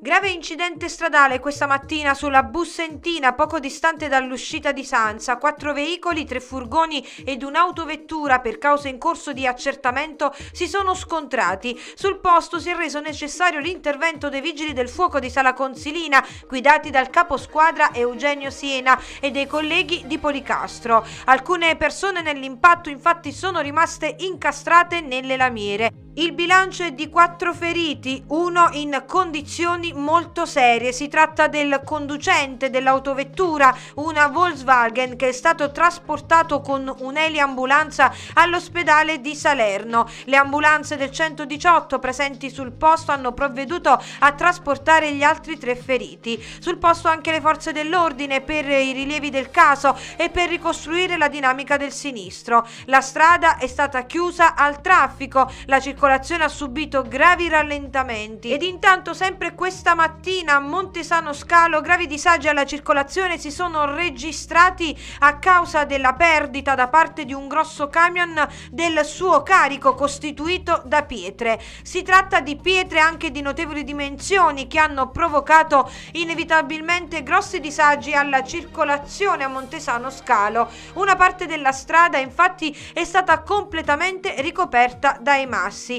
Grave incidente stradale questa mattina sulla Bussentina, poco distante dall'uscita di Sanza. Quattro veicoli, tre furgoni ed un'autovettura per cause in corso di accertamento si sono scontrati. Sul posto si è reso necessario l'intervento dei vigili del fuoco di Sala Consilina, guidati dal caposquadra Eugenio Siena e dei colleghi di Policastro. Alcune persone nell'impatto infatti sono rimaste incastrate nelle lamiere. Il bilancio è di quattro feriti, uno in condizioni molto serie. Si tratta del conducente dell'autovettura, una Volkswagen che è stato trasportato con un'eliambulanza all'ospedale di Salerno. Le ambulanze del 118 presenti sul posto hanno provveduto a trasportare gli altri tre feriti. Sul posto anche le forze dell'ordine per i rilievi del caso e per ricostruire la dinamica del sinistro. La strada è stata chiusa al traffico, la circolazione circolazione ha subito gravi rallentamenti ed intanto sempre questa mattina a Montesano Scalo gravi disagi alla circolazione si sono registrati a causa della perdita da parte di un grosso camion del suo carico costituito da pietre. Si tratta di pietre anche di notevoli dimensioni che hanno provocato inevitabilmente grossi disagi alla circolazione a Montesano Scalo. Una parte della strada infatti è stata completamente ricoperta dai massi.